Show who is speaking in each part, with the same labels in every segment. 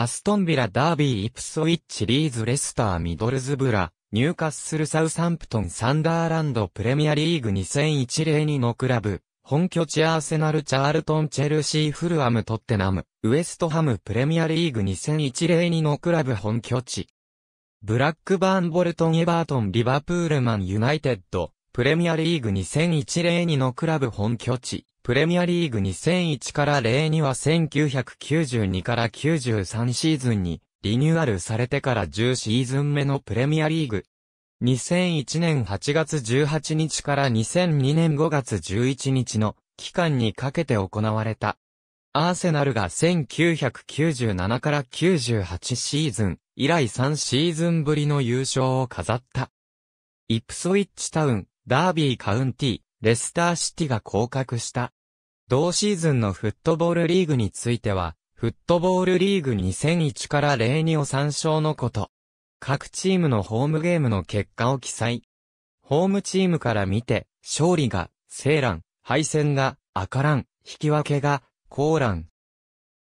Speaker 1: アストンビラダービーイプソイッチリーズレスターミドルズブラ、ニューカッスルサウサンプトンサンダーランドプレミアリーグ2001-02のクラブ、本拠地アーセナルチャールトンチェルシーフルアムトッテナム、ウエストハムプレミアリーグ2001-02のクラブ本拠地。ブラックバーンボルトンエバートンリバプールマンユナイテッド、プレミアリーグ2001-02のクラブ本拠地。プレミアリーグ2001から02は1992から93シーズンにリニューアルされてから10シーズン目のプレミアリーグ。2001年8月18日から2002年5月11日の期間にかけて行われた。アーセナルが1997から98シーズン以来3シーズンぶりの優勝を飾った。イプソイッチタウン、ダービーカウンティ、レスターシティが降格した。同シーズンのフットボールリーグについては、フットボールリーグ2001から02を参照のこと。各チームのホームゲームの結果を記載。ホームチームから見て、勝利が、セーラン、敗戦が、赤ラン、引き分けが、コーラン。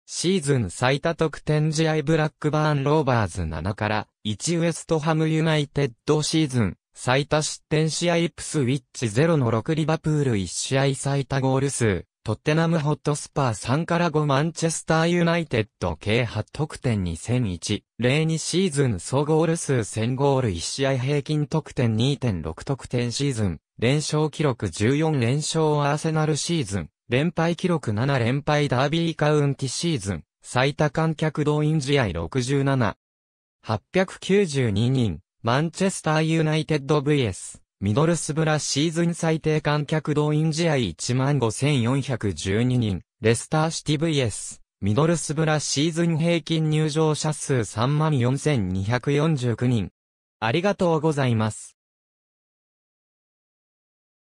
Speaker 1: シーズン最多得点試合ブラックバーンローバーズ7から1ウエストハムユナイテッドシーズン最多失点試合プスウィッチ0の6リバプール1試合最多ゴール数トッテナムホットスパー3から5マンチェスターユナイテッド計8得点2001、02シーズン総ゴール数1000ゴール1試合平均得点2.6得点シーズン、連勝記録14連勝アーセナルシーズン、連敗記録7連敗ダービーカウンティシーズン、最多観客動員試合67。892人、マンチェスターユナイテッド VS。ミドルスブラシーズン最低観客動員試合15,412人、レスターシティ VS、ミドルスブラシーズン平均入場者数34,249人。ありがとうございます。